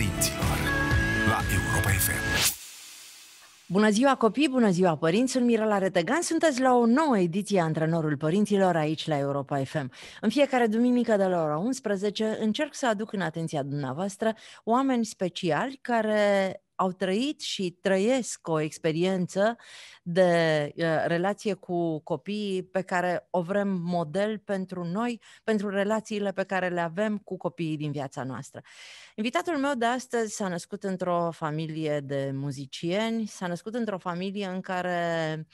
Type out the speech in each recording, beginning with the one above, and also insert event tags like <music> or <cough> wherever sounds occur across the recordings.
părinților la Europa FM. Bună ziua copii, bună ziua părinți, sunt Mirela Retegan, sunteți la o nouă ediție a Antrenorul Părinților aici la Europa FM. În fiecare duminică de la ora 11 încerc să aduc în atenția dumneavoastră oameni speciali care au trăit și trăiesc o experiență de uh, relație cu copiii pe care o vrem model pentru noi, pentru relațiile pe care le avem cu copiii din viața noastră. Invitatul meu de astăzi s-a născut într-o familie de muzicieni, s-a născut într-o familie în care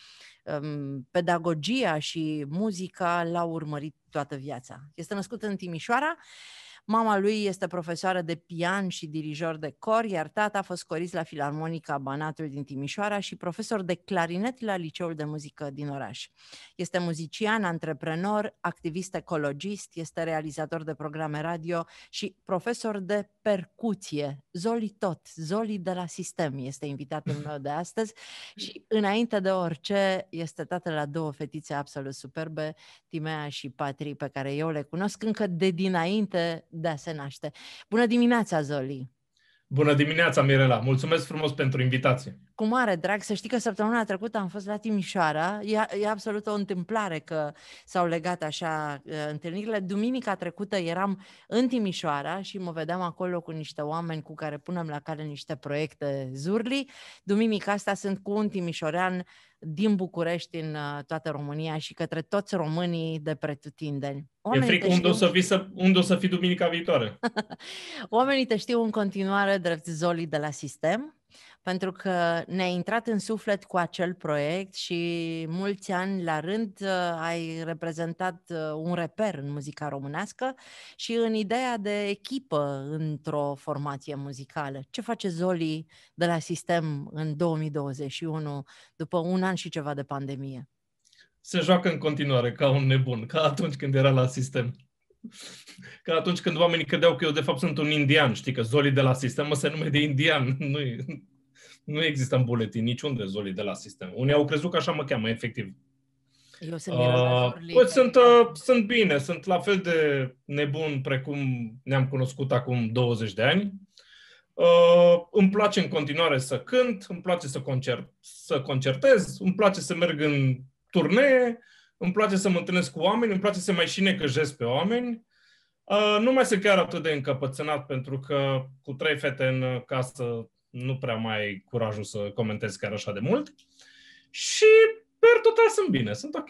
um, pedagogia și muzica l-au urmărit toată viața. Este născut în Timișoara, Mama lui este profesoară de pian și dirijor de cor, iar tata a fost corist la Filarmonica Banatul din Timișoara și profesor de clarinet la Liceul de Muzică din oraș. Este muzician, antreprenor, activist ecologist, este realizator de programe radio și profesor de percuție. Zoli tot, Zoli de la Sistem este invitatul meu de astăzi <laughs> și înainte de orice este tatăl la două fetițe absolut superbe, Timea și Patri, pe care eu le cunosc încă de dinainte da, se naște. Bună dimineața, Zoli! Bună dimineața, Mirela! Mulțumesc frumos pentru invitație! cu mare drag. Să știi că săptămâna trecută am fost la Timișoara. E, e absolut o întâmplare că s-au legat așa uh, întâlnirile. Duminica trecută eram în Timișoara și mă vedeam acolo cu niște oameni cu care punem la cale niște proiecte zurli. Duminica asta sunt cu un timișorean din București în uh, toată România și către toți românii de pretutindeni. Oamenii e frică unde, știu... să unde o să fii duminica viitoare. <laughs> Oamenii te știu în continuare drept Zoli de la Sistem pentru că ne-ai intrat în suflet cu acel proiect și mulți ani la rând uh, ai reprezentat uh, un reper în muzica românească și în ideea de echipă într-o formație muzicală. Ce face Zoli de la Sistem în 2021, după un an și ceva de pandemie? Se joacă în continuare ca un nebun, ca atunci când era la Sistem. <laughs> Ca atunci când oamenii credeau că eu de fapt sunt un indian, știi că Zoli de la sistem se nume de indian, nu nu există în buletin niciunde Zoli de la sistem. Unii au crezut că așa mă cheamă, efectiv. Eu sunt uh, păi sunt, uh, sunt bine, sunt la fel de nebun precum ne-am cunoscut acum 20 de ani. Uh, îmi place în continuare să cânt, îmi place să, concert, să concertez, îmi place să merg în turnee, îmi place să mă întâlnesc cu oameni, îmi place să mai și necăjesc pe oameni. Uh, nu mai sunt chiar atât de încăpățânat pentru că cu trei fete în casă nu prea mai ai curajul să comentez chiar așa de mult. Și, per total, sunt bine, sunt ok.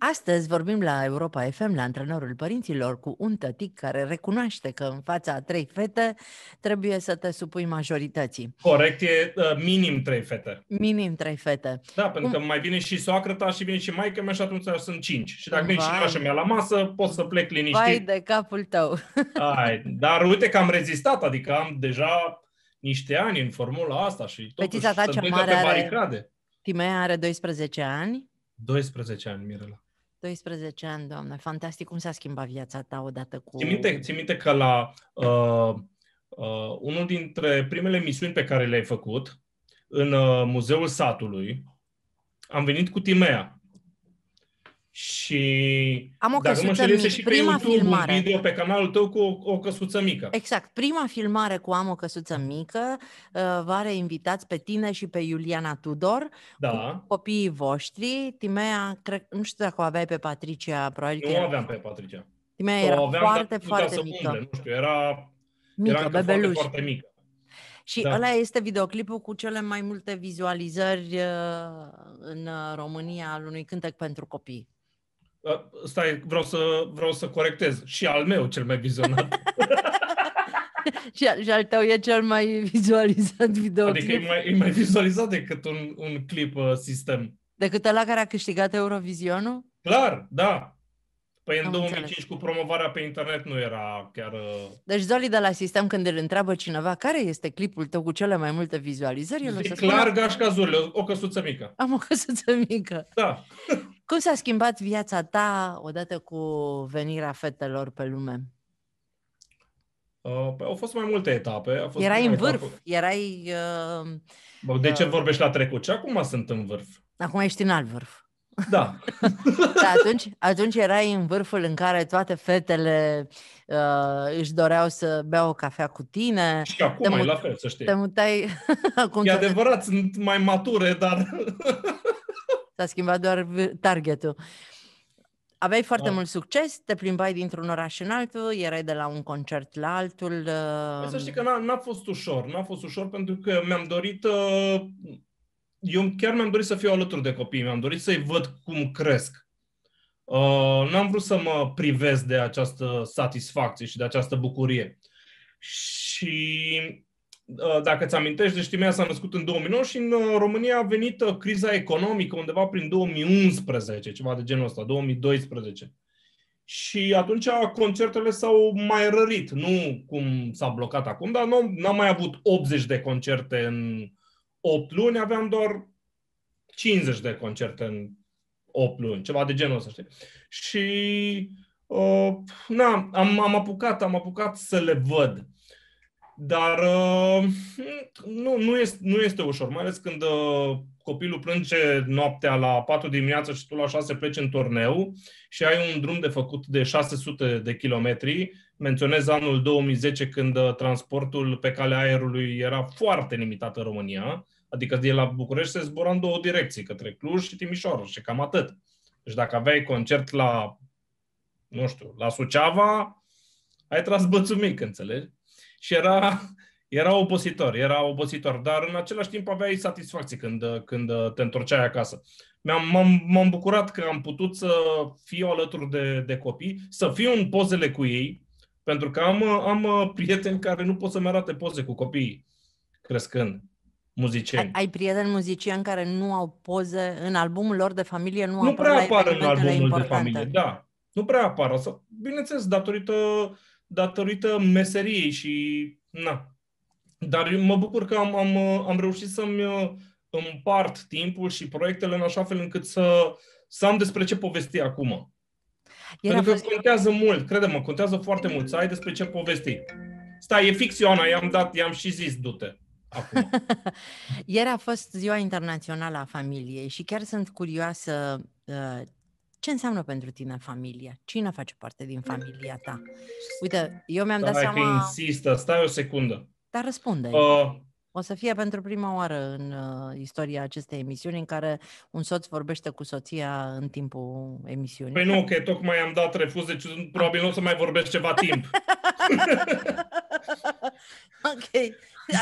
Astăzi vorbim la Europa FM, la antrenorul părinților, cu un tătic care recunoaște că în fața a trei fete trebuie să te supui majorității. Corect, e uh, minim trei fete. Minim trei fete. Da, Cum... pentru că mai vine și soacră ta și vine și maică mea și atunci sunt cinci. Și dacă vine și așa mea la masă, pot să plec liniștit. Vai de capul tău. Ai, dar uite că am rezistat, adică am deja niște ani în formula asta și păi totuși să ta cea mare pe baricade. Are... Timea are 12 ani? 12 ani, Mirela. 12 ani, doamne, fantastic. Cum s-a schimbat viața ta odată cu... Ți minte, ți minte că la uh, uh, unul dintre primele misiuni pe care le-ai făcut în uh, Muzeul Satului, am venit cu Timea și Am o dacă mică știu, și pe prima YouTube filmare. un video pe canalul tău cu o, o căsuță mică. Exact. Prima filmare cu Am o căsuță mică uh, va reinvitați pe tine și pe Iuliana Tudor, da. cu copiii voștri. Timea, cred, nu știu dacă o aveai pe Patricia, probabil Nu era... aveam pe Patricia. Timea era aveam, foarte, foarte mică. Umble, nu știu, era, mică, era bebeluș. foarte, foarte mică. Și da. ăla este videoclipul cu cele mai multe vizualizări uh, în uh, România al unui cântec pentru copii. Ă, stai, vreau să, vreau să corectez. Și al meu cel mai vizionat. <laughs> și, al, și al tău e cel mai vizualizat video. Adică e mai, e mai vizualizat decât un, un clip uh, sistem. Decât ăla care a câștigat Eurovizionul? Clar, da. Păi Am în 2005 înțeles. cu promovarea pe internet nu era chiar... Uh... Deci Zoli de la Sistem când îl întreabă cineva care este clipul tău cu cele mai multe vizualizări, el o să clar spune... gașca azurle, o căsuță mică. Am o căsuță mică. Da. <laughs> Cum s-a schimbat viața ta odată cu venirea fetelor pe lume? Uh, păi au fost mai multe etape. A fost erai în vârf, etapă. erai... Uh, de ce uh, vorbești la trecut? Și acum sunt în vârf. Acum ești în alt vârf. Da. <laughs> da atunci, atunci erai în vârful în care toate fetele uh, își doreau să bea o cafea cu tine. Și acum te mut- e la fel, să știi. Te mutai... <laughs> acum e adevărat, te... sunt mai mature, dar... <laughs> S-a schimbat doar targetul. Aveai foarte da. mult succes, te plimbai dintr-un oraș în altul, erai de la un concert la altul. Uh, păi să știi că n-a, n-a fost ușor. N-a fost ușor pentru că mi-am dorit... Uh, eu chiar mi-am dorit să fiu alături de copii. Mi-am dorit să-i văd cum cresc. Uh, n-am vrut să mă privez de această satisfacție și de această bucurie. Și Uh, dacă ți amintești, deci Timea s-a născut în 2009 și în uh, România a venit uh, criza economică undeva prin 2011, ceva de genul ăsta, 2012. Și atunci concertele s-au mai rărit, nu cum s-a blocat acum, dar nu, n-am mai avut 80 de concerte în 8 luni, aveam doar 50 de concerte în 8 luni, ceva de genul ăsta, știi? Și uh, na, am, am apucat, am apucat să le văd. Dar uh, nu, nu, este, nu este ușor, mai ales când uh, copilul plânge noaptea la 4 dimineața și tu la 6 pleci în turneu și ai un drum de făcut de 600 de kilometri. Menționez anul 2010 când uh, transportul pe calea aerului era foarte limitat în România, adică de la București se zbura în două direcții, către Cluj și Timișoara și cam atât. Deci dacă aveai concert la, nu știu, la Suceava, ai tras mic, înțelegi? și era, era obositor, era obositor, dar în același timp aveai satisfacție când, când te întorceai acasă. M-am, m-am, m-am bucurat că am putut să fiu alături de, de copii, să fiu în pozele cu ei, pentru că am, am prieteni care nu pot să-mi arate poze cu copiii crescând, muzicieni. Ai, ai prieteni muzicieni care nu au poze în albumul lor de familie? Nu, nu prea apar în albumul importante. de familie, da. Nu prea apar. Bineînțeles, datorită uh, datorită meseriei și na. Dar mă bucur că am, am, am reușit să-mi uh, împart timpul și proiectele în așa fel încât să, să am despre ce povesti acum. El Pentru că fost... contează mult, crede-mă, contează foarte mult să ai despre ce povesti. Stai, e fix Ioana, i-am dat, i-am și zis, du-te. Acum. <laughs> Ieri a fost Ziua Internațională a Familiei și chiar sunt curioasă uh, ce înseamnă pentru tine familia? Cine face parte din familia ta? Uite, eu mi-am dat seama... insistă, stai o secundă. Dar răspunde. Uh, o să fie pentru prima oară în uh, istoria acestei emisiuni în care un soț vorbește cu soția în timpul emisiunii. Păi nu, că tocmai am dat refuz, deci probabil nu o să mai vorbesc ceva timp. <laughs> ok,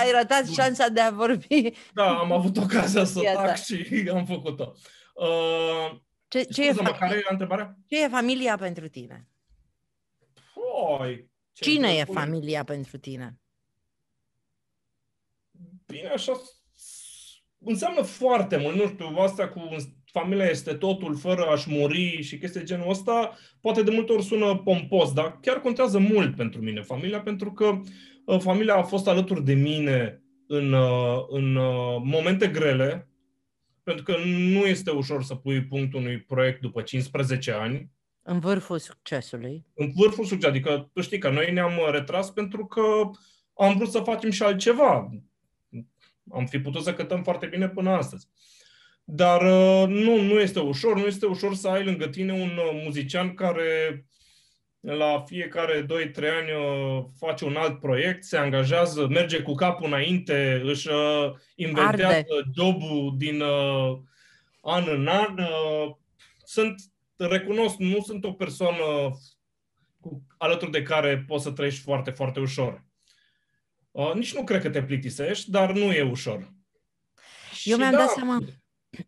ai ratat șansa de a vorbi. Da, am avut ocazia să tac și am făcut-o. Uh, ce, ce, e, familia, care e întrebarea? ce e familia pentru tine? Poi, Cine e familia pentru tine? Bine, așa înseamnă foarte mult. Nu știu, asta cu familia este totul fără aș muri și chestii genul ăsta, poate de multe ori sună pompos, dar chiar contează mult pentru mine familia, pentru că uh, familia a fost alături de mine în, uh, în uh, momente grele, pentru că nu este ușor să pui punctul unui proiect după 15 ani. În vârful succesului. În vârful succesului. Adică, tu știi că noi ne-am uh, retras pentru că am vrut să facem și altceva. Am fi putut să cântăm foarte bine până astăzi. Dar uh, nu, nu este ușor. Nu este ușor să ai lângă tine un uh, muzician care la fiecare 2-3 ani uh, face un alt proiect, se angajează, merge cu capul înainte, își uh, inventează Arde. jobul din uh, an în an. Sunt, recunosc, nu sunt o persoană cu, alături de care poți să trăiești foarte, foarte ușor. Nici nu cred că te plictisești, dar nu e ușor. Eu mi-am da, dat seama.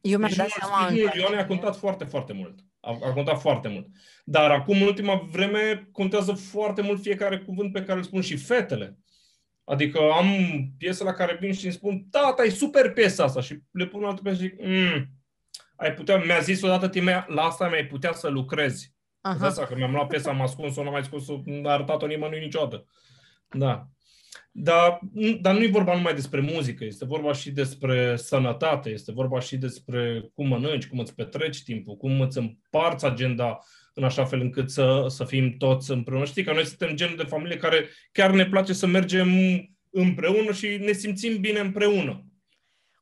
Eu mi-am dat seama. Ione a contat foarte, foarte mult. A, a contat foarte mult. Dar acum, în ultima vreme, contează foarte mult fiecare cuvânt pe care îl spun și fetele. Adică am piesă la care vin și îmi spun, tata, e super piesa asta. Și le pun altă piesă și zic, mm, ai putea, mi-a zis odată Timea, la asta mi-ai putea să lucrezi. Aha. Asta, că mi-am luat piesa, am ascuns-o, n-am mai scos-o, n-a arătat-o nimănui niciodată. Da. Dar, dar nu e vorba numai despre muzică, este vorba și despre sănătate, este vorba și despre cum mănânci, cum îți petreci timpul, cum îți împarți agenda în așa fel încât să, să fim toți împreună. Știi că noi suntem genul de familie care chiar ne place să mergem împreună și ne simțim bine împreună.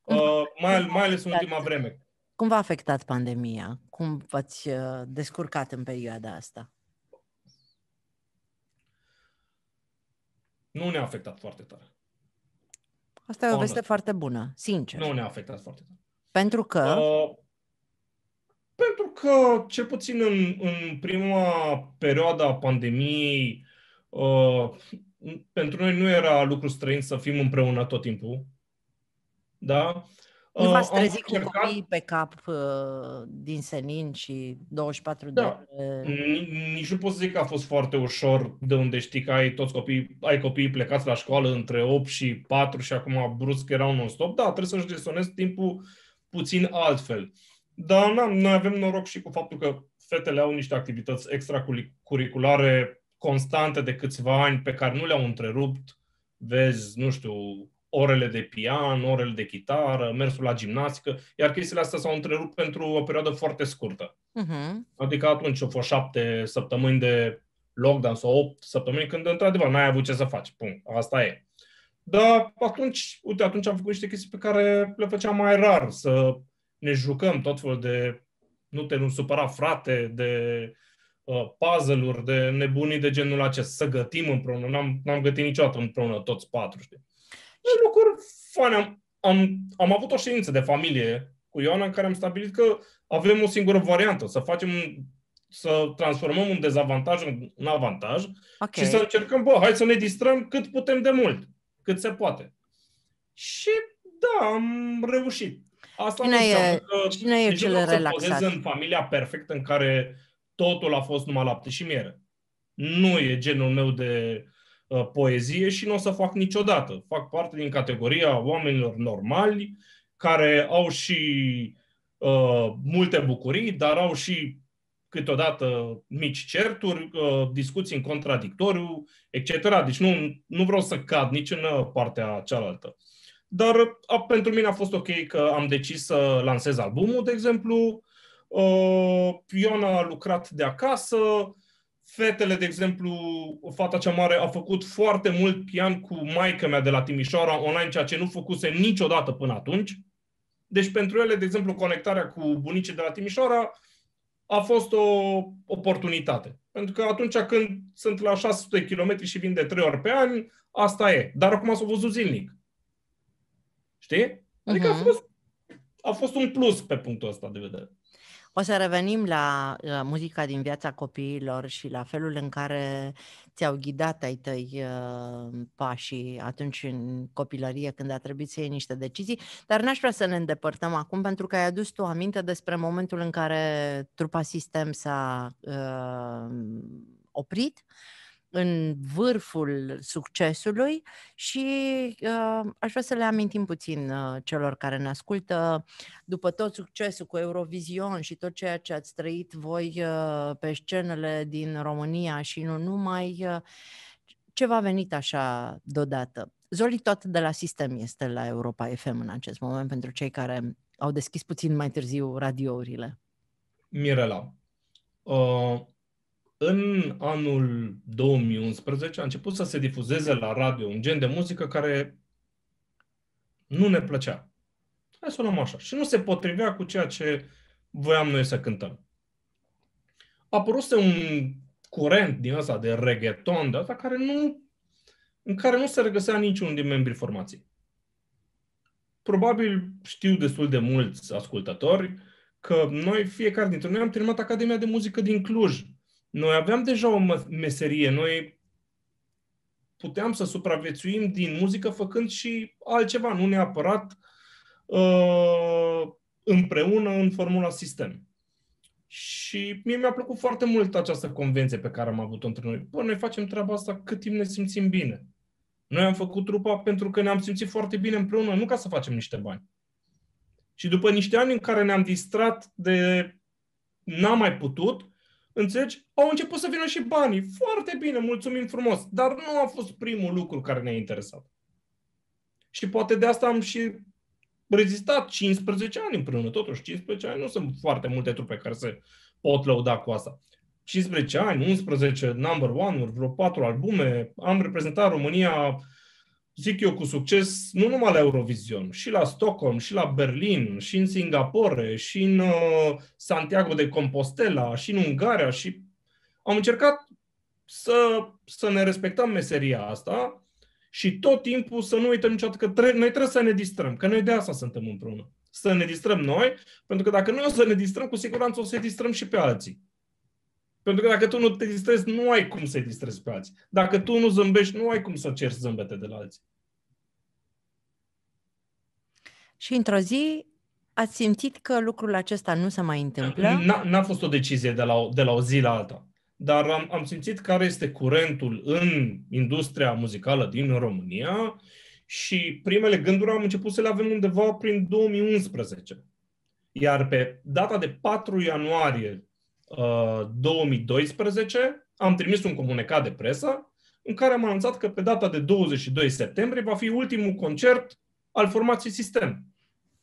uh, mai, mai ales în ultima vreme. Cum v-a afectat pandemia? Cum v-ați uh, descurcat în perioada asta? Nu ne-a afectat foarte tare. Asta e o Honest. veste foarte bună, sincer. Nu ne-a afectat foarte tare. Pentru că? Uh, pentru că, cel puțin în, în prima perioadă a pandemiei, uh, pentru noi nu era lucru străin să fim împreună tot timpul. Da? Nu uh, v-ați trezit cu încercat... copiii pe cap uh, din senin și 24 de da. Nici nu pot să zic că a fost foarte ușor de unde știi că ai toți copiii, ai copiii plecați la școală între 8 și 4 și acum brusc erau non-stop. Da, trebuie să-și gestionez timpul puțin altfel. Dar na, noi avem noroc și cu faptul că fetele au niște activități extracurriculare constante de câțiva ani pe care nu le-au întrerupt. Vezi, nu știu, orele de pian, orele de chitară, mersul la gimnastică, iar chestiile astea s-au întrerupt pentru o perioadă foarte scurtă. Uh-huh. Adică atunci au fost șapte săptămâni de lockdown sau opt săptămâni când, într-adevăr, n-ai avut ce să faci. Punct. Asta e. Dar atunci, uite, atunci am făcut niște chestii pe care le făceam mai rar, să ne jucăm tot felul de nu te nu supăra frate, de uh, puzzle-uri, de nebunii de genul acesta, să gătim împreună. N-am, n-am gătit niciodată împreună toți patru, știi? și lucruri fane. Am, am, am avut o ședință de familie cu Ioana în care am stabilit că avem o singură variantă, să facem să transformăm un dezavantaj în avantaj okay. și să încercăm, bă, hai să ne distrăm cât putem de mult, cât se poate. Și da, am reușit. Asta cine nu e, că cine e cel relaxat? în familia perfectă în care totul a fost numai lapte și miere. Nu e genul meu de Uh, poezie și nu o să fac niciodată. Fac parte din categoria oamenilor normali, care au și uh, multe bucurii, dar au și câteodată mici certuri, uh, discuții în contradictoriu, etc. Deci nu, nu vreau să cad nici în uh, partea cealaltă. Dar a, uh, pentru mine a fost ok că am decis să lansez albumul, de exemplu. Uh, Ion a lucrat de acasă, fetele, de exemplu, fata cea mare a făcut foarte mult pian cu maica mea de la Timișoara online, ceea ce nu făcuse niciodată până atunci. Deci pentru ele, de exemplu, conectarea cu bunicii de la Timișoara a fost o oportunitate. Pentru că atunci când sunt la 600 km și vin de 3 ori pe an, asta e. Dar acum s a văzut zilnic. Știi? Adică uh-huh. a, mhm. fost, a fost un plus pe punctul ăsta de vedere. O să revenim la uh, muzica din viața copiilor și la felul în care ți-au ghidat ai tăi uh, pașii atunci în copilărie când a trebuit să iei niște decizii, dar n-aș vrea să ne îndepărtăm acum pentru că ai adus tu aminte despre momentul în care trupa sistem s-a uh, oprit. Uh, în vârful succesului și uh, aș vrea să le amintim puțin uh, celor care ne ascultă. După tot succesul cu Eurovision și tot ceea ce ați trăit voi uh, pe scenele din România și nu numai, uh, ce v-a venit așa deodată? Zoli tot de la Sistem este la Europa FM în acest moment pentru cei care au deschis puțin mai târziu radiourile. Mirela, uh în anul 2011 a început să se difuzeze la radio un gen de muzică care nu ne plăcea. Hai să o luăm așa. Și nu se potrivea cu ceea ce voiam noi să cântăm. A apăruse un curent din ăsta de reggaeton, de asta care nu, în care nu se regăsea niciun din membrii formației. Probabil știu destul de mulți ascultători că noi, fiecare dintre noi, am terminat Academia de Muzică din Cluj, noi aveam deja o meserie, noi puteam să supraviețuim din muzică făcând și altceva, nu neapărat uh, împreună în formula sistem. Și mie mi-a plăcut foarte mult această convenție pe care am avut-o între noi. Bă, noi facem treaba asta cât timp ne simțim bine. Noi am făcut trupa pentru că ne-am simțit foarte bine împreună, nu ca să facem niște bani. Și după niște ani în care ne-am distrat de n-am mai putut, Înțelegi? Au început să vină și banii. Foarte bine, mulțumim frumos. Dar nu a fost primul lucru care ne-a interesat. Și poate de asta am și rezistat 15 ani împreună. Totuși, 15 ani nu sunt foarte multe trupe care se pot lăuda cu asta. 15 ani, 11 number one-uri, vreo 4 albume, am reprezentat România zic eu, cu succes nu numai la Eurovision, și la Stockholm, și la Berlin, și în Singapore, și în uh, Santiago de Compostela, și în Ungaria, și am încercat să, să ne respectăm meseria asta și tot timpul să nu uităm niciodată că tre- noi trebuie să ne distrăm, că noi de asta suntem împreună. Să ne distrăm noi, pentru că dacă noi o să ne distrăm, cu siguranță o să distrăm și pe alții. Pentru că dacă tu nu te distrezi, nu ai cum să-i distrezi pe alții. Dacă tu nu zâmbești, nu ai cum să ceri zâmbete de la alții. Și într-o zi ați simțit că lucrul acesta nu se mai întâmplă? N-a, fost o decizie de la o, de la o zi la alta. Dar am, am simțit care este curentul în industria muzicală din România și primele gânduri am început să le avem undeva prin 2011. Iar pe data de 4 ianuarie 2012 uh, am trimis un comunicat de presă în care am anunțat că pe data de 22 septembrie va fi ultimul concert al formației Sistem.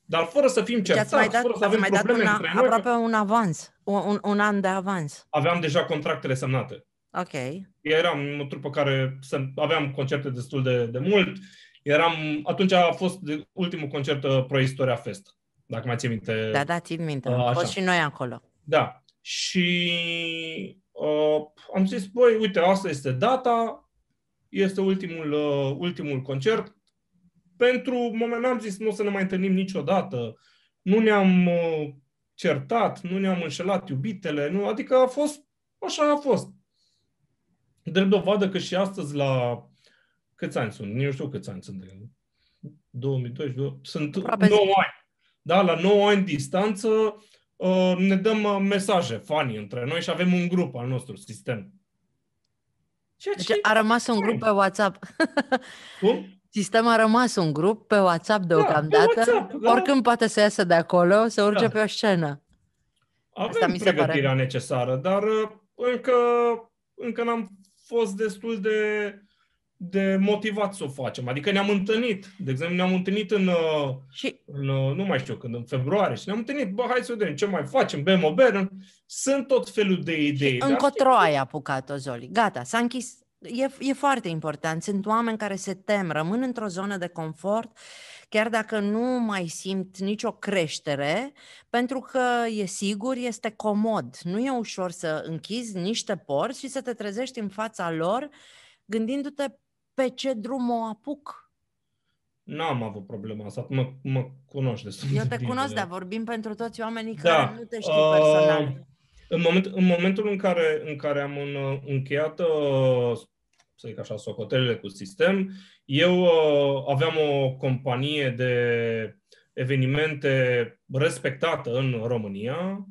Dar fără să fim deci certați, mai dat, fără să avem mai probleme dat una, între noi. Aproape că... un avans, un, un an de avans. Aveam deja contractele semnate. Ok. eram o trupă care aveam concerte destul de, de mult. Eram, atunci a fost de, ultimul concert uh, Pro Istoria Fest, dacă mai ții minte. Da, da, țin minte. Uh, a, așa. fost și noi acolo. Da și uh, am zis, băi, uite, asta este data, este ultimul, uh, ultimul concert. Pentru moment am zis, nu o să ne mai întâlnim niciodată, nu ne-am uh, certat, nu ne-am înșelat iubitele, nu, adică a fost, așa a fost. Drept dovadă că și astăzi la câți ani sunt, nu știu câți ani sunt de 2012, sunt Aproape 9 ani. Da, la 9 ani distanță, Uh, ne dăm uh, mesaje, fanii între noi și avem un grup al nostru, sistem. Ceea deci ce deci a rămas un grup pe WhatsApp. <laughs> Cum? Sistem a rămas un grup pe WhatsApp da, deocamdată. Da, WhatsApp, da. Oricând poate să iasă de acolo, să urce da. pe o scenă. Avem Asta mi se pregătirea pare. necesară, dar uh, încă, încă n-am fost destul de de motivat să o facem. Adică ne-am întâlnit, de exemplu, ne-am întâlnit în, uh, și... în uh, nu mai știu când, în februarie și ne-am întâlnit, bă, hai să vedem ce mai facem, bem o beră. Sunt tot felul de idei. Încotro ai apucat-o, Zoli. Gata, s-a închis. E, e foarte important. Sunt oameni care se tem, rămân într-o zonă de confort, chiar dacă nu mai simt nicio creștere, pentru că e sigur, este comod. Nu e ușor să închizi niște porți și să te trezești în fața lor gândindu-te pe ce drum o apuc? N-am avut problema asta, mă, mă cunoști destul Eu te cunosc, da. dar vorbim pentru toți oamenii da. care nu te știu uh, personal. În, moment, în momentul în care, în care am în, uh, încheiat, uh, să zic așa, socotelele cu sistem, eu uh, aveam o companie de evenimente respectată în România,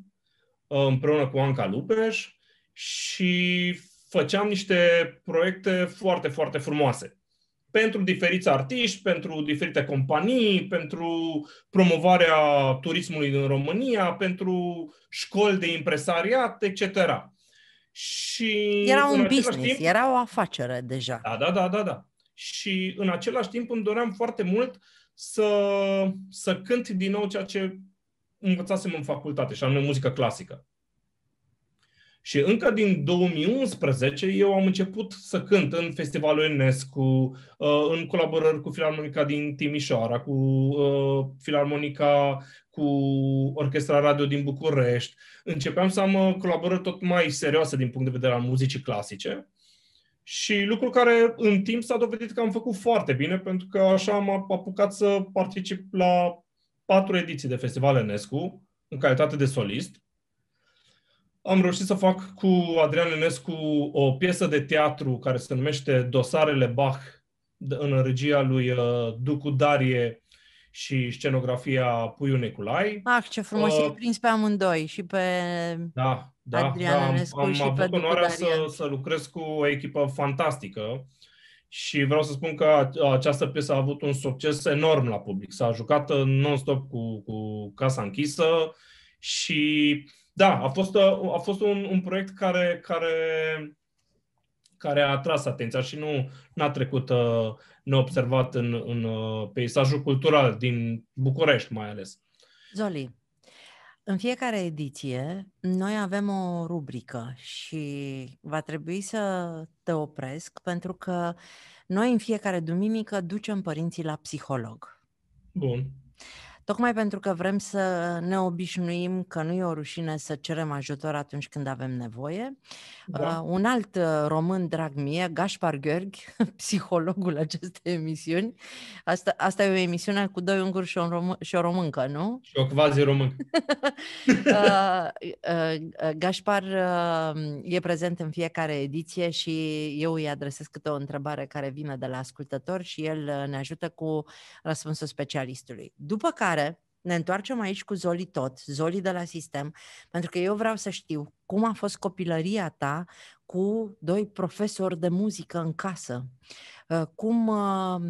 uh, împreună cu Anca Lupeș, și făceam niște proiecte foarte, foarte frumoase pentru diferiți artiști, pentru diferite companii, pentru promovarea turismului în România, pentru școli de impresariat, etc. Și era un business, timp, era o afacere deja. Da, da, da, da, da. Și în același timp îmi doream foarte mult să, să cânt din nou ceea ce învățasem în facultate, și anume muzică clasică. Și încă din 2011 eu am început să cânt în festivalul Enescu, uh, în colaborări cu Filarmonica din Timișoara, cu uh, Filarmonica, cu Orchestra Radio din București. Începeam să am uh, colaborări tot mai serioase din punct de vedere al muzicii clasice. Și lucru care în timp s-a dovedit că am făcut foarte bine, pentru că așa am apucat să particip la patru ediții de festival Enescu, în calitate de solist am reușit să fac cu Adrian Enescu o piesă de teatru care se numește Dosarele Bach, în regia lui uh, Ducu Darie și scenografia Puiu Neculai. Ah, ce frumos! Uh, și prins pe amândoi, și pe da, da, Adrian da, Enescu am, am și avut pe onoarea să, să lucrez cu o echipă fantastică și vreau să spun că această piesă a avut un succes enorm la public. S-a jucat uh, non-stop cu, cu Casa Închisă și uh, da, a fost, a fost un, un proiect care, care, care a atras atenția și nu n-a trecut uh, neobservat în, în uh, peisajul cultural din București mai ales. Zoli, în fiecare ediție noi avem o rubrică și va trebui să te opresc pentru că noi în fiecare duminică ducem părinții la psiholog. Bun tocmai pentru că vrem să ne obișnuim că nu e o rușine să cerem ajutor atunci când avem nevoie. Da. Uh, un alt uh, român drag mie, Gaspar Gheorghi, <laughs> psihologul acestei emisiuni, asta, asta e o emisiune cu doi unguri și o, român, și o româncă, nu? Și o quasi-româncă. <laughs> uh, uh, Gaspar uh, e prezent în fiecare ediție și eu îi adresez câte o întrebare care vine de la ascultător și el uh, ne ajută cu răspunsul specialistului. După care care ne întoarcem aici cu Zoli tot, Zoli de la sistem, pentru că eu vreau să știu cum a fost copilăria ta cu doi profesori de muzică în casă. Uh, cum uh,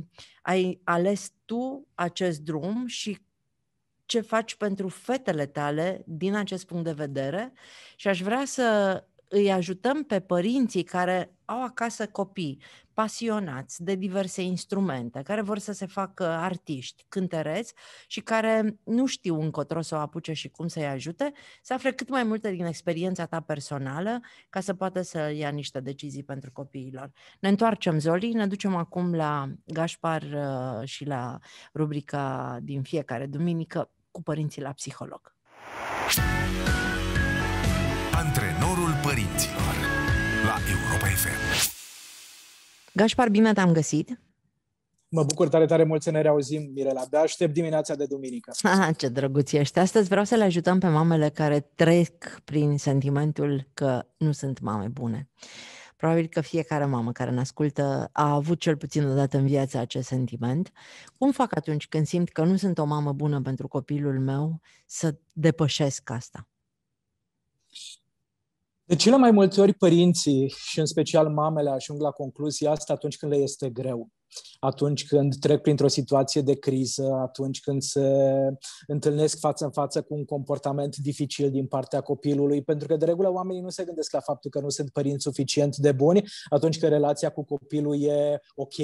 ai ales tu acest drum și ce faci pentru fetele tale din acest punct de vedere și aș vrea să îi ajutăm pe părinții care au acasă copii pasionați de diverse instrumente, care vor să se facă artiști, cântăreți și care nu știu încotro să o apuce și cum să-i ajute, să afle cât mai multe din experiența ta personală ca să poată să ia niște decizii pentru copiilor. Ne întoarcem, Zoli, ne ducem acum la Gașpar uh, și la rubrica din fiecare duminică cu părinții la psiholog părinților la Europa FM. Gașpar, bine te-am găsit! Mă bucur tare, tare mult să ne reauzim, Mirela. Abia aștept dimineața de duminică. Ah, ce drăguț ești! Astăzi vreau să le ajutăm pe mamele care trec prin sentimentul că nu sunt mame bune. Probabil că fiecare mamă care ne ascultă a avut cel puțin o dată în viață acest sentiment. Cum fac atunci când simt că nu sunt o mamă bună pentru copilul meu să depășesc asta? De cele mai multe ori părinții și în special mamele ajung la concluzia asta atunci când le este greu, atunci când trec printr-o situație de criză, atunci când se întâlnesc față în față cu un comportament dificil din partea copilului, pentru că de regulă oamenii nu se gândesc la faptul că nu sunt părinți suficient de buni atunci când relația cu copilul e ok.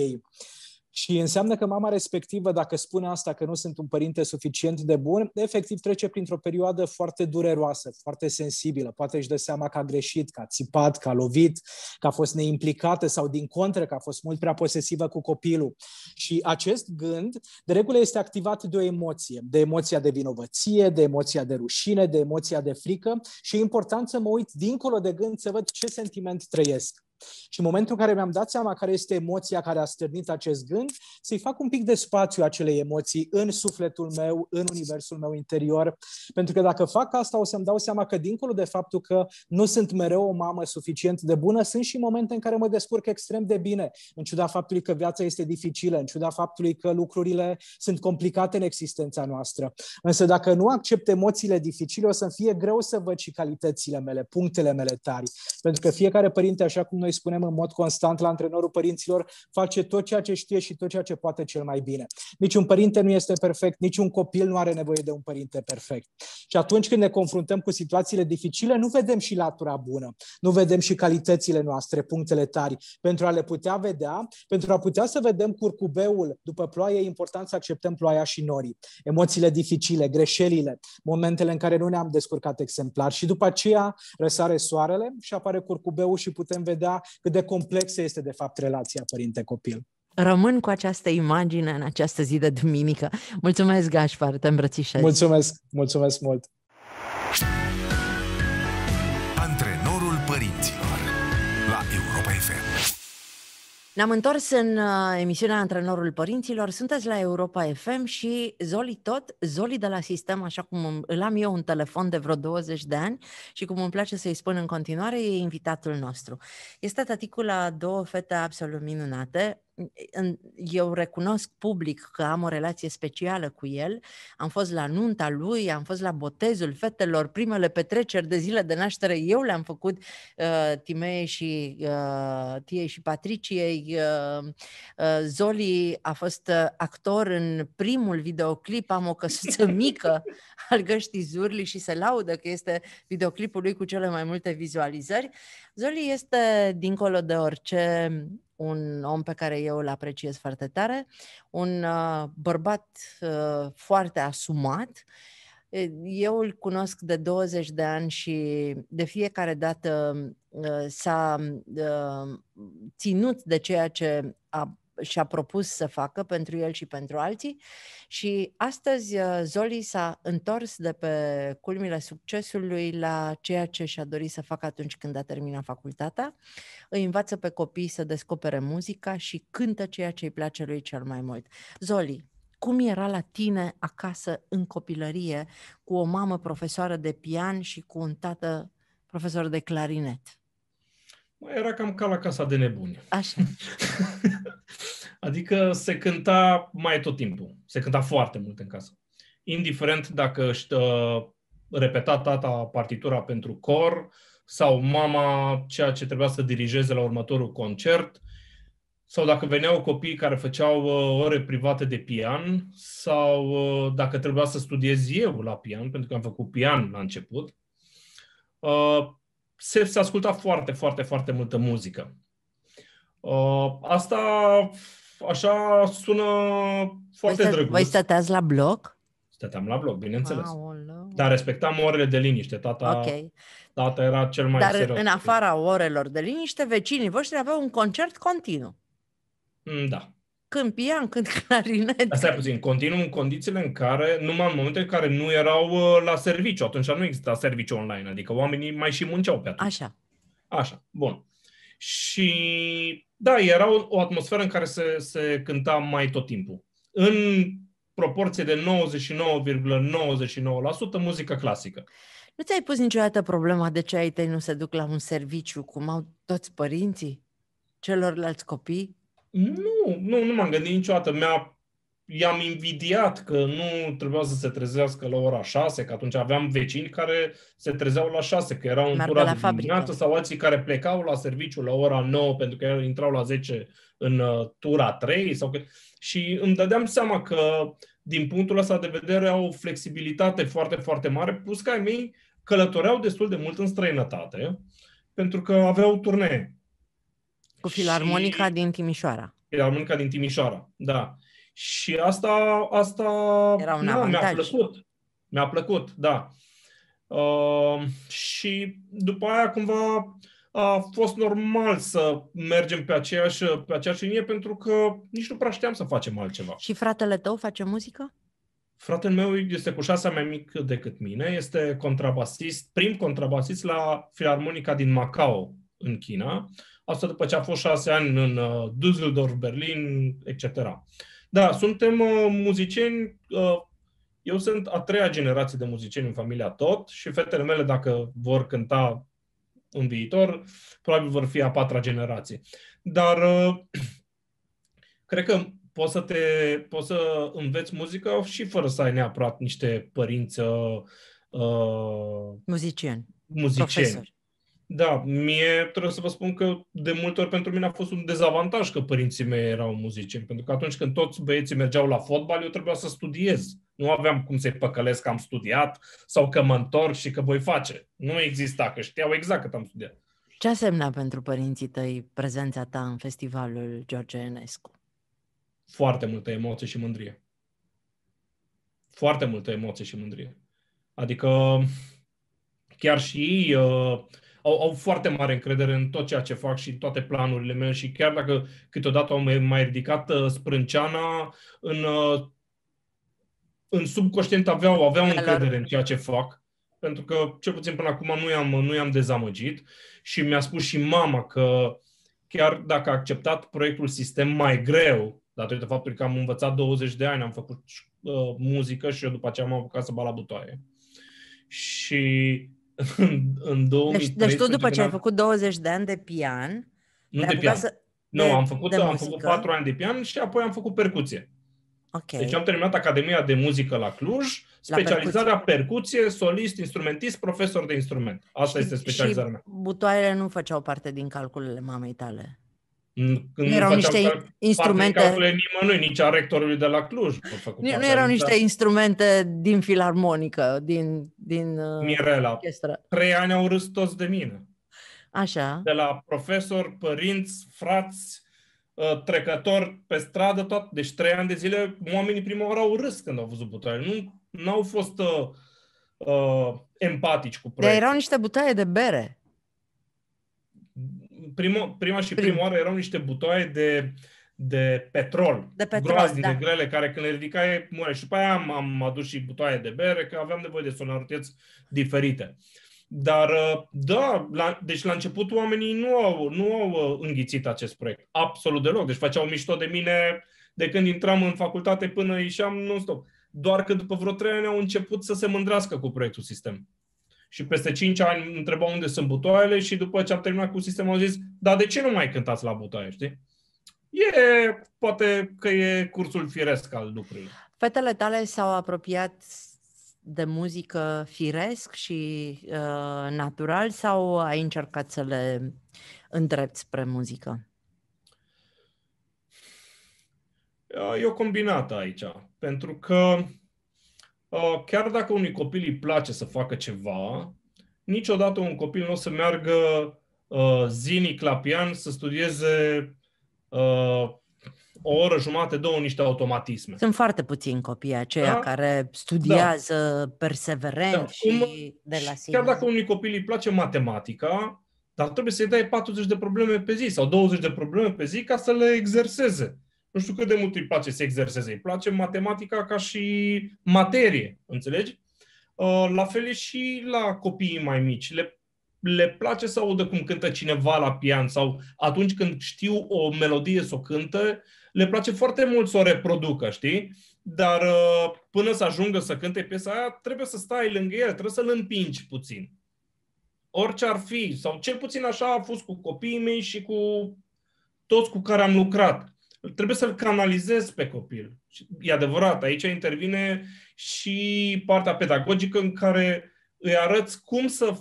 Și înseamnă că mama respectivă, dacă spune asta că nu sunt un părinte suficient de bun, efectiv trece printr-o perioadă foarte dureroasă, foarte sensibilă. Poate își dă seama că a greșit, că a țipat, că a lovit, că a fost neimplicată sau din contră, că a fost mult prea posesivă cu copilul. Și acest gând, de regulă, este activat de o emoție, de emoția de vinovăție, de emoția de rușine, de emoția de frică și e important să mă uit dincolo de gând să văd ce sentiment trăiesc. Și în momentul în care mi-am dat seama care este emoția care a stârnit acest gând, să-i fac un pic de spațiu acelei emoții în sufletul meu, în universul meu interior. Pentru că dacă fac asta, o să-mi dau seama că dincolo de faptul că nu sunt mereu o mamă suficient de bună, sunt și momente în care mă descurc extrem de bine, în ciuda faptului că viața este dificilă, în ciuda faptului că lucrurile sunt complicate în existența noastră. Însă dacă nu accept emoțiile dificile, o să-mi fie greu să văd și calitățile mele, punctele mele tari. Pentru că fiecare părinte, așa cum noi noi spunem în mod constant la antrenorul părinților, face tot ceea ce știe și tot ceea ce poate cel mai bine. Niciun părinte nu este perfect, niciun copil nu are nevoie de un părinte perfect. Și atunci când ne confruntăm cu situațiile dificile, nu vedem și latura bună, nu vedem și calitățile noastre, punctele tari. Pentru a le putea vedea, pentru a putea să vedem curcubeul după ploaie, e important să acceptăm ploaia și norii, emoțiile dificile, greșelile, momentele în care nu ne-am descurcat exemplar. Și după aceea răsare soarele și apare curcubeul și putem vedea cât de complexă este de fapt relația părinte-copil. Rămân cu această imagine în această zi de duminică. Mulțumesc, Gașpar, te îmbrățișez. Mulțumesc, mulțumesc mult! Ne-am întors în uh, emisiunea Antrenorul Părinților, sunteți la Europa FM și Zoli tot, Zoli de la Sistem, așa cum îl am eu un telefon de vreo 20 de ani și cum îmi place să-i spun în continuare, e invitatul nostru. Este taticul la două fete absolut minunate, eu recunosc public că am o relație specială cu el. Am fost la nunta lui, am fost la botezul fetelor, primele petreceri de zile de naștere eu le-am făcut uh, Timei și uh, Tiei și Patriciei. Uh, uh, Zoli a fost uh, actor în primul videoclip, am o căsuță <laughs> mică al găștii Zurli și se laudă că este videoclipul lui cu cele mai multe vizualizări. Zoli este, dincolo de orice, un om pe care eu îl apreciez foarte tare, un uh, bărbat uh, foarte asumat. Eu îl cunosc de 20 de ani și de fiecare dată uh, s-a ținut de ceea ce a și-a propus să facă pentru el și pentru alții. Și astăzi uh, Zoli s-a întors de pe culmile succesului la ceea ce și-a dorit să facă atunci când a terminat facultatea. Îi învață pe copii să descopere muzica și cântă ceea ce îi place lui cel mai mult. Zoli, cum era la tine acasă în copilărie cu o mamă profesoară de pian și cu un tată profesor de clarinet? era cam ca la casa de nebuni. Așa. <laughs> adică se cânta mai tot timpul. Se cânta foarte mult în casă. Indiferent dacă își ă, repeta tata partitura pentru cor sau mama ceea ce trebuia să dirigeze la următorul concert sau dacă veneau copii care făceau ă, ore private de pian sau ă, dacă trebuia să studiez eu la pian, pentru că am făcut pian la început se, se asculta foarte, foarte, foarte multă muzică. Uh, asta așa sună foarte voi drăguț. Voi stăteați la bloc? Stăteam la bloc, bineînțeles. Aoleu. Dar respectam orele de liniște. Tata, okay. tata era cel mai Dar serios. în afara orelor de liniște, vecinii voștri aveau un concert continuu. Mm, da când pian, când <laughs> clarinet. Asta e puțin. Continuă în condițiile în care, numai în momentele în care nu erau uh, la serviciu. Atunci nu exista serviciu online, adică oamenii mai și munceau pe atunci. Așa. Așa, bun. Și da, era o, o atmosferă în care se, se cânta mai tot timpul. În proporție de 99,99% muzică clasică. Nu ți-ai pus niciodată problema de ce ai tăi nu se duc la un serviciu, cum au toți părinții celorlalți copii? Nu, nu, nu m-am gândit niciodată. Mi-a, i-am invidiat că nu trebuia să se trezească la ora 6, că atunci aveam vecini care se trezeau la 6, că erau în tura de dimineață, sau alții care plecau la serviciu la ora 9 pentru că intrau la 10 în uh, tura 3. Sau că... Și îmi dădeam seama că, din punctul ăsta de vedere, au o flexibilitate foarte, foarte mare, plus că ai mei călătoreau destul de mult în străinătate, pentru că aveau turnee cu Filarmonica și... din Timișoara. Filarmonica din Timișoara, da. Și asta, asta Era un da, mi-a plăcut. Mi-a plăcut, da. Uh, și după aia cumva a fost normal să mergem pe aceeași, pe aceeași linie pentru că nici nu prea știam să facem altceva. Și fratele tău face muzică? Fratele meu este cu șasea mai mic decât mine, este contrabasist, prim contrabasist la Filarmonica din Macao, în China. Asta după ce a fost șase ani în uh, Düsseldorf, Berlin, etc. Da, suntem uh, muzicieni, uh, eu sunt a treia generație de muzicieni în familia tot și fetele mele, dacă vor cânta în viitor, probabil vor fi a patra generație. Dar <clears throat> cred că poți să, te, poți să înveți muzică și fără să ai neapărat niște părinți uh, muzicieni. muzicieni. Profesor. Da, mie trebuie să vă spun că de multe ori pentru mine a fost un dezavantaj că părinții mei erau muzicieni, pentru că atunci când toți băieții mergeau la fotbal, eu trebuia să studiez. Nu aveam cum să-i păcălesc că am studiat sau că mă întorc și că voi face. Nu exista, că știau exact cât am studiat. Ce a semnat pentru părinții tăi prezența ta în festivalul George Enescu? Foarte multă emoție și mândrie. Foarte multă emoție și mândrie. Adică chiar și ei uh, au, au foarte mare încredere în tot ceea ce fac și toate planurile mele și chiar dacă câteodată au mai ridicat uh, sprânceana, în, uh, în subconștient aveau, aveau încredere în ceea ce fac pentru că cel puțin până acum nu i-am, nu i-am dezamăgit și mi-a spus și mama că chiar dacă a acceptat proiectul sistem mai greu, datorită faptului că am învățat 20 de ani, am făcut uh, muzică și eu după aceea m-am apucat să bat la butoaie. Și în, în 2013. Deci, deci tu după ce ai făcut 20 de ani de pian, nu de pian. Să... Nu, de, am făcut, de am făcut 4 ani de pian și apoi am făcut percuție. Okay. Deci am terminat Academia de Muzică la Cluj, specializarea la percuție. percuție, solist, instrumentist, profesor de instrument. Asta și, este specializarea și mea. butoarele nu făceau parte din calculele mamei tale. Nu erau niște cal- instrumente. Calcule nimănui, nici a rectorului de la Cluj. Nu, nu erau niște instrumente din filarmonică, din, din uh, Mirela. Orchestră. Trei ani au râs toți de mine. Așa. De la profesor, părinți, frați, uh, trecători pe stradă, tot. Deci trei ani de zile, oamenii prima oară au râs când au văzut butoaie. Nu au fost uh, uh, empatici cu proiectul. Dar erau niște butoaie de bere primul, prima și Prim. prima oară erau niște butoaie de, de petrol, de petrol groazii, da. grele, care când le ridicai, mure. Și după aia am, am adus și butoaie de bere, că aveam nevoie de sonorități diferite. Dar, uh, da, la, deci la început oamenii nu au, nu au uh, înghițit acest proiect. Absolut deloc. Deci făceau mișto de mine de când intram în facultate până ieșeam non-stop. Doar că după vreo trei ani au început să se mândrească cu proiectul sistem și peste 5 ani întreba unde sunt butoaiele și după ce am terminat cu sistemul am zis, dar de ce nu mai cântați la butoaie, știi? E, poate că e cursul firesc al lucrurilor. Fetele tale s-au apropiat de muzică firesc și uh, natural sau ai încercat să le îndrept spre muzică? E o combinată aici, pentru că Uh, chiar dacă unui copil îi place să facă ceva, niciodată un copil nu o să meargă uh, zilnic la pian să studieze uh, o oră jumate, două, niște automatisme. Sunt foarte puțini copii aceia da? care studiază da. perseverent da. și de la sine. Chiar dacă unui copil îi place matematica, dar trebuie să-i dai 40 de probleme pe zi sau 20 de probleme pe zi ca să le exerseze nu știu cât de mult îi place să exerseze, îi place matematica ca și materie, înțelegi? Uh, la fel e și la copiii mai mici. Le, le place să audă cum cântă cineva la pian sau atunci când știu o melodie să o cântă, le place foarte mult să o reproducă, știi? Dar uh, până să ajungă să cânte piesa aia, trebuie să stai lângă el, trebuie să-l împingi puțin. Orice ar fi, sau cel puțin așa a fost cu copiii mei și cu toți cu care am lucrat trebuie să-l canalizez pe copil. E adevărat, aici intervine și partea pedagogică în care îi arăți cum să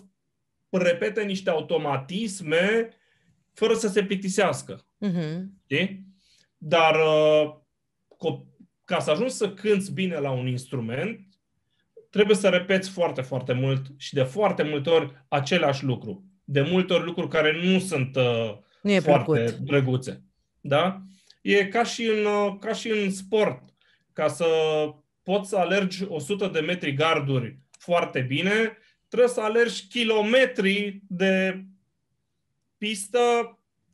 repete niște automatisme fără să se plictisească. Uh-huh. Mm-hmm. De? Dar uh, ca să ajungi să cânți bine la un instrument, trebuie să repeți foarte, foarte mult și de foarte multe ori același lucru. De multe ori lucruri care nu sunt uh, nu foarte plăcut. drăguțe. Da? E ca și în, ca și în sport. Ca să poți să alergi 100 de metri garduri foarte bine, trebuie să alergi kilometri de pistă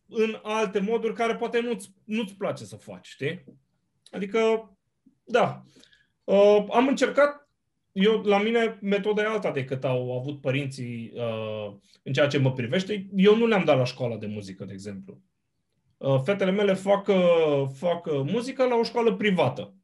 în alte moduri care poate nu-ți, nu-ți place să faci, știi? Adică, da. Uh, am încercat, eu, la mine, metoda e alta decât au avut părinții uh, în ceea ce mă privește. Eu nu le-am dat la școala de muzică, de exemplu. Uh, fetele mele fac, uh, fac uh, muzică la o școală privată.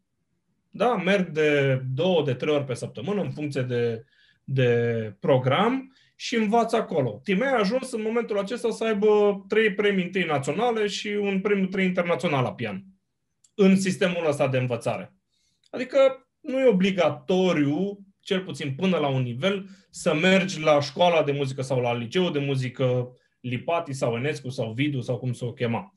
Da, merg de două, de trei ori pe săptămână în funcție de, de program și învață acolo. Timea a ajuns în momentul acesta să aibă trei premii întâi naționale și un premiu trei internațional la pian în sistemul ăsta de învățare. Adică nu e obligatoriu, cel puțin până la un nivel, să mergi la școala de muzică sau la liceu de muzică Lipati sau Enescu sau Vidu sau cum să o chema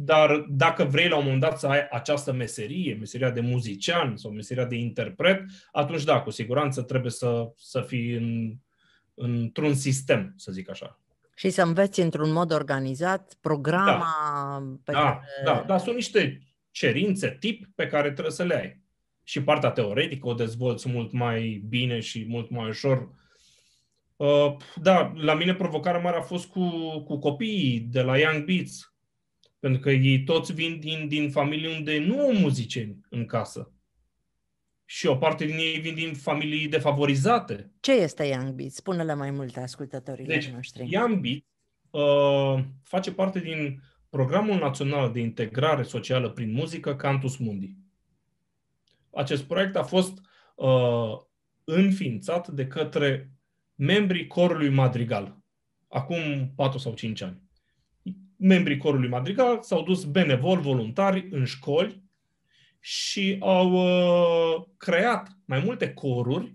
dar dacă vrei la un moment dat să ai această meserie, meseria de muzician sau meseria de interpret, atunci da, cu siguranță trebuie să, să fii în, într-un sistem, să zic așa. Și să înveți într-un mod organizat programa da. pe da, care... Da, dar da, sunt niște cerințe, tip pe care trebuie să le ai. Și partea teoretică o dezvolți mult mai bine și mult mai ușor. Uh, da, la mine provocarea mare a fost cu, cu copiii de la Young Beats, pentru că ei toți vin din, din familii unde nu au muzicieni în casă. Și o parte din ei vin din familii defavorizate. Ce este Young Beat? Spune-le mai multe ascultătorilor deci, noștri. Young Beat uh, face parte din Programul Național de Integrare Socială prin Muzică Cantus Mundi. Acest proiect a fost uh, înființat de către membrii corului Madrigal, acum 4 sau 5 ani membrii corului Madrigal s-au dus benevol, voluntari, în școli și au uh, creat mai multe coruri,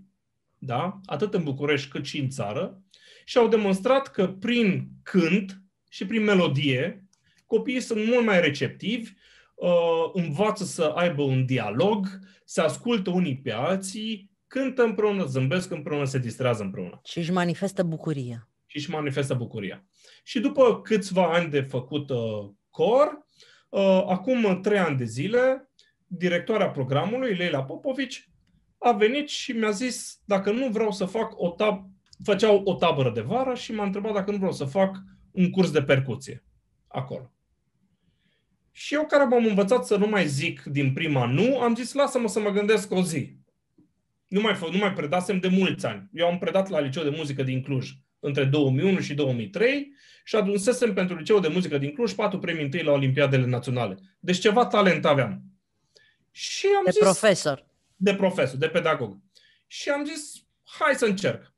da? atât în București cât și în țară, și au demonstrat că prin cânt și prin melodie copiii sunt mult mai receptivi, uh, învață să aibă un dialog, se ascultă unii pe alții, cântă împreună, zâmbesc împreună, se distrează împreună. Și își manifestă bucuria. Și își manifestă bucuria. Și după câțiva ani de făcut uh, cor, uh, acum trei ani de zile, directoarea programului, Leila Popovici, a venit și mi-a zis dacă nu vreau să fac o tab- făceau o tabără de vară și m-a întrebat dacă nu vreau să fac un curs de percuție acolo. Și eu care m-am învățat să nu mai zic din prima nu, am zis lasă-mă să mă gândesc o zi. Nu mai, nu mai predasem de mulți ani. Eu am predat la liceu de muzică din Cluj între 2001 și 2003 și adunsesem pentru Liceul de Muzică din Cluj patru premii întâi la Olimpiadele Naționale. Deci ceva talent aveam. Și am de zis, profesor. De profesor, de pedagog. Și am zis, hai să încerc.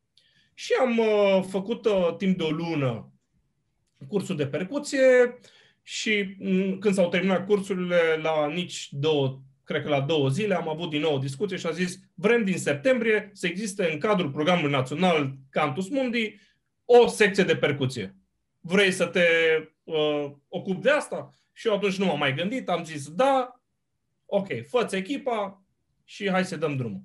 Și am uh, făcut uh, timp de o lună cursul de percuție și m- mm, când s-au terminat cursurile, la nici două, cred că la două zile, am avut din nou o discuție și a zis, vrem din septembrie să existe în cadrul programului național Cantus Mundi o secție de percuție. Vrei să te uh, ocupi de asta? Și eu atunci nu m-am mai gândit, am zis da, ok, fă echipa și hai să dăm drumul.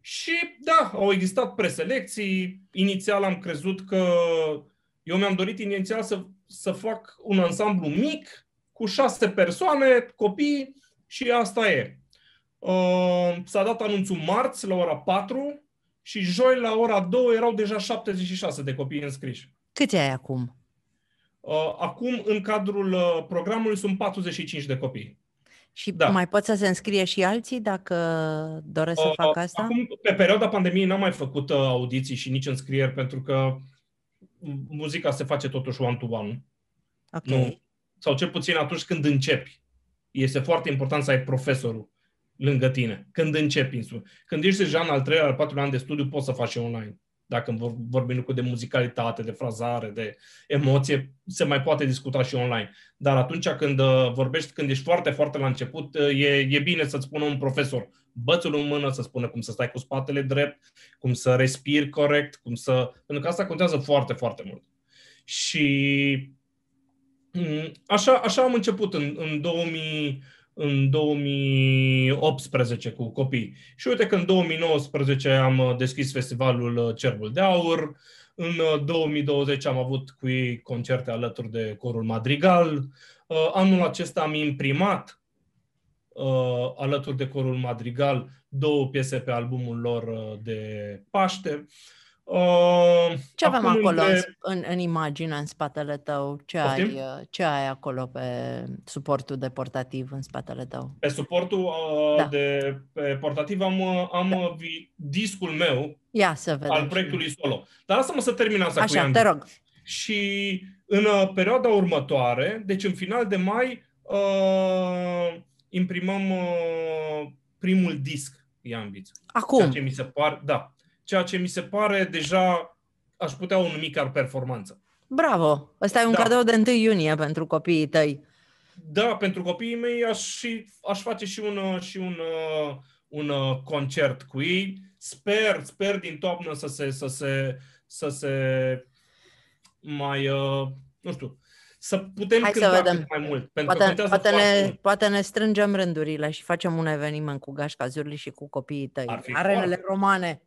Și da, au existat preselecții. Inițial am crezut că eu mi-am dorit inițial să, să fac un ansamblu mic cu șase persoane, copii și asta e. Uh, s-a dat anunțul marți la ora 4 și joi la ora 2 erau deja 76 de copii înscriși. Câte ai acum? Uh, acum, în cadrul uh, programului, sunt 45 de copii. Și da. mai pot să se înscrie și alții dacă doresc să uh, facă asta? Acum, pe perioada pandemiei n-am mai făcut audiții și nici înscrieri, pentru că muzica se face totuși one-to-one. Okay. Nu? Sau cel puțin atunci când începi. Este foarte important să ai profesorul lângă tine, când începi instrument. Când ești deja în al treilea, al patrulea an de studiu, poți să faci online. Dacă vorbim lucruri de muzicalitate, de frazare, de emoție, se mai poate discuta și online. Dar atunci când uh, vorbești, când ești foarte, foarte la început, uh, e, e bine să-ți spună un profesor bățul în mână, să spună cum să stai cu spatele drept, cum să respiri corect, cum să... Pentru că asta contează foarte, foarte mult. Și mm, Așa, așa am început în, în 2000, în 2018 cu copii. Și uite că în 2019 am uh, deschis festivalul uh, Cerbul de Aur, în 2020 uh, am avut cu ei concerte alături de Corul Madrigal, anul acesta am imprimat alături de Corul Madrigal două piese pe albumul lor de Paște. Uh, Uh, ce avem acolo de... în, în imagine, în spatele tău? Ce ai, uh, ce ai acolo pe suportul de portativ în spatele tău? Pe suportul uh, da. de pe portativ am, uh, am da. Uh, discul meu Ia să vedem. al proiectului solo. Dar lasă-mă să termin asta Așa, cu te rog. Și în uh, perioada următoare, deci în final de mai, uh, imprimăm uh, primul disc Iambiț. Acum? Ceea ce mi se pare, da, ceea ce mi se pare deja aș putea o numi ca performanță. Bravo! Ăsta e un da. cadou de 1 iunie pentru copiii tăi. Da, pentru copiii mei aș, și, aș face și un, și un, un concert cu ei. Sper, sper din toamnă să se, să se, să se mai, nu știu, să putem Hai cânta să vedem. mai mult. Pentru poate, că poate, ne, mult. poate ne strângem rândurile și facem un eveniment cu Gașca Zurli și cu copiii tăi. Arenele foarte... romane.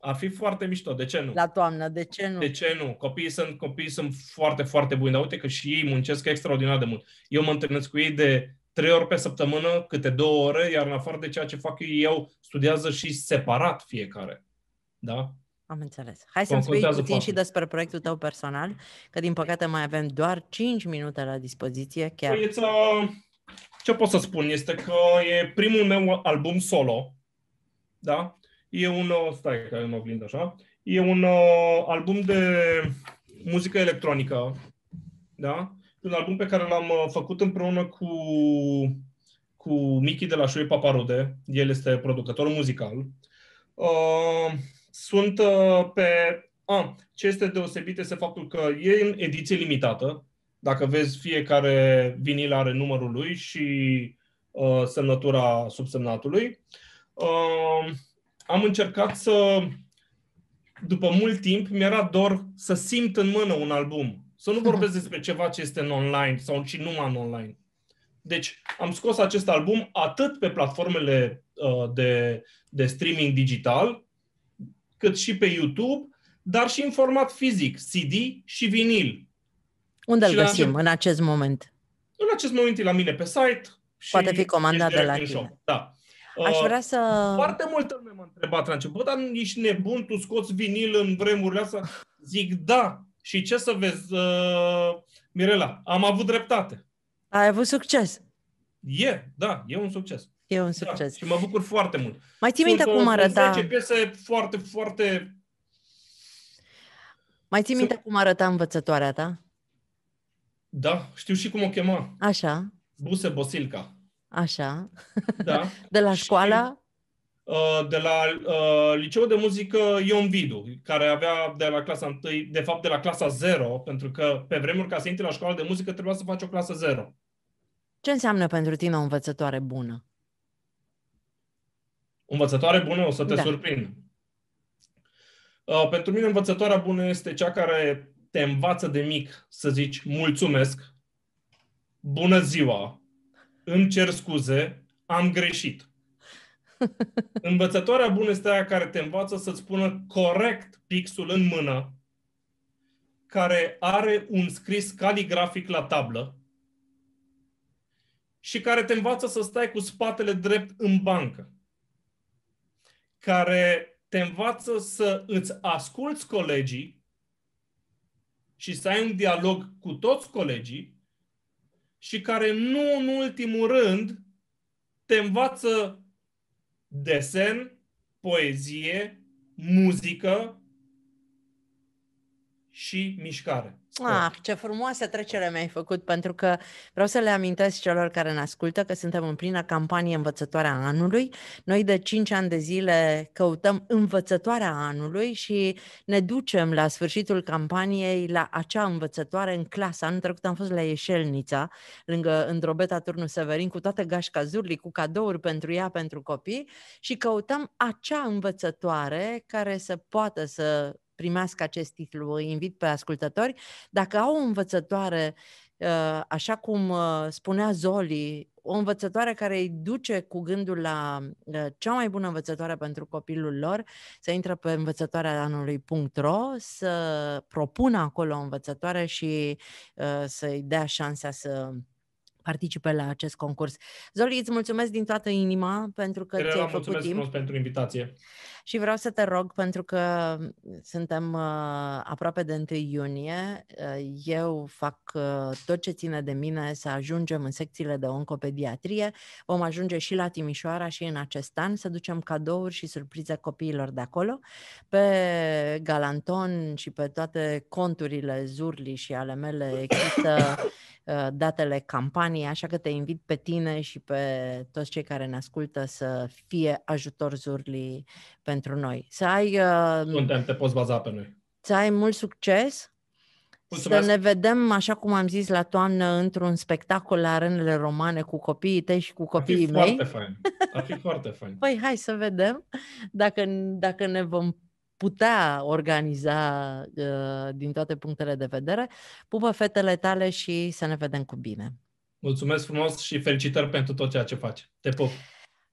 Ar fi foarte mișto, de ce nu? La toamnă, de ce nu? De ce nu? Copiii sunt, copiii sunt foarte, foarte buni, dar uite că și ei muncesc extraordinar de mult. Eu mă întâlnesc cu ei de trei ori pe săptămână, câte două ore, iar în afară de ceea ce fac eu, studiază și separat fiecare. Da? Am înțeles. Hai să-mi spui puțin foarte. și despre proiectul tău personal, că din păcate mai avem doar 5 minute la dispoziție. Chiar. Păița, uh, ce pot să spun este că e primul meu album solo, da? E un, ă, stai care în oglindă așa, e un uh, album de muzică electronică, da? Un album pe care l-am ă, făcut împreună cu, cu Michi de la Șui Paparode, el este producător muzical. Uh, sunt uh, pe... Ah, ce este deosebit este faptul că e în ediție limitată, dacă vezi, fiecare vinil are numărul lui și uh, semnătura subsemnatului. Uh, am încercat să, după mult timp, mi-era dor să simt în mână un album. Să nu vorbesc <laughs> despre ceva ce este în online sau și numai în online. Deci am scos acest album atât pe platformele uh, de, de streaming digital, cât și pe YouTube, dar și în format fizic, CD și vinil. Unde îl găsim la... în acest moment? În acest moment e la mine pe site. Poate fi comandat de la tine. Da. Aș uh, vrea să... Foarte multă lume m-a întrebat la început, dar ești nebun, tu scoți vinil în vremurile astea? Zic, da. Și ce să vezi, uh, Mirela, am avut dreptate. Ai avut succes. E, da, e un succes. E un da, succes. Da, și mă bucur foarte mult. Mai ții minte cum uh, arăta... Sunt piese foarte, foarte... Mai ții minte cum arăta învățătoarea ta? Da, știu și cum o chema. Așa. Buse Bosilca. Așa. Da. <laughs> de la școala? Uh, de la uh, liceul de muzică Ion Vidu, care avea de la clasa 1, de fapt de la clasa 0, pentru că pe vremuri ca să intri la școală de muzică trebuia să faci o clasă 0. Ce înseamnă pentru tine o învățătoare bună? O învățătoare bună? O să te da. surprind. Uh, pentru mine învățătoarea bună este cea care te învață de mic să zici mulțumesc, bună ziua, îmi cer scuze, am greșit. <laughs> Învățătoarea bună este aia care te învață să-ți pună corect pixul în mână, care are un scris caligrafic la tablă și care te învață să stai cu spatele drept în bancă, care te învață să îți asculți colegii și să ai un dialog cu toți colegii și care nu în ultimul rând te învață desen, poezie, muzică, și mișcare. Ah, ce frumoasă trecere mi-ai făcut, pentru că vreau să le amintesc celor care ne ascultă că suntem în plină campanie învățătoarea anului. Noi de 5 ani de zile căutăm învățătoarea anului și ne ducem la sfârșitul campaniei la acea învățătoare în clasă. Anul trecut am fost la Ieșelnița, lângă Îndrobeta Turnu Severin, cu toate gașca zurlii, cu cadouri pentru ea, pentru copii și căutăm acea învățătoare care să poată să primească acest titlu, îi invit pe ascultători, dacă au o învățătoare, uh, așa cum uh, spunea Zoli, o învățătoare care îi duce cu gândul la uh, cea mai bună învățătoare pentru copilul lor, să intre pe învățătoarea anului.ro, să propună acolo o învățătoare și să-i dea șansa să participe la acest concurs. Zoli, îți mulțumesc din toată inima pentru că Cred ți-ai făcut mulțumesc timp. Mulțumesc pentru invitație. Și vreau să te rog, pentru că mm, suntem uh, aproape de 1 iunie, uh, eu fac uh, tot ce ține de mine să ajungem în secțiile de oncopediatrie. Vom ajunge și la Timișoara și în acest an să ducem cadouri și surprize copiilor de acolo. Pe Galanton și pe toate conturile Zurli și ale mele există <coughs> Uh, datele campaniei, așa că te invit pe tine și pe toți cei care ne ascultă să fie ajutor zurli pentru noi. Să ai... Uh, Suntem, te poți baza pe noi. Să ai mult succes, Mulțumesc. Să ne vedem, așa cum am zis, la toamnă într-un spectacol la arenele romane cu copiii tăi și cu copiii Ar fi mei. Foarte fain. Ar fi foarte fain. <laughs> Păi hai să vedem dacă, dacă ne vom putea organiza uh, din toate punctele de vedere. Pupă fetele tale și să ne vedem cu bine! Mulțumesc frumos și felicitări pentru tot ceea ce faci. Te pup!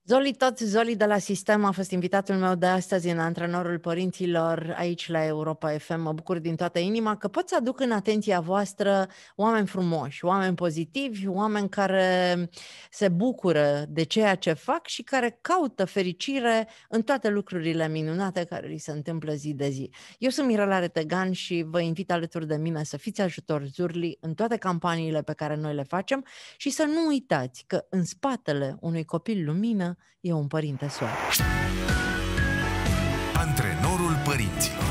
Zoli Tot, Zoli de la Sistem a fost invitatul meu de astăzi în Antrenorul Părinților aici la Europa FM. Mă bucur din toată inima că pot să aduc în atenția voastră oameni frumoși, oameni pozitivi, oameni care se bucură de ceea ce fac și care caută fericire în toate lucrurile minunate care li se întâmplă zi de zi. Eu sunt Mirela Retegan și vă invit alături de mine să fiți ajutor Zurli în toate campaniile pe care noi le facem și să nu uitați că în spatele unui copil lumină e un părinte soare. Antrenorul părinților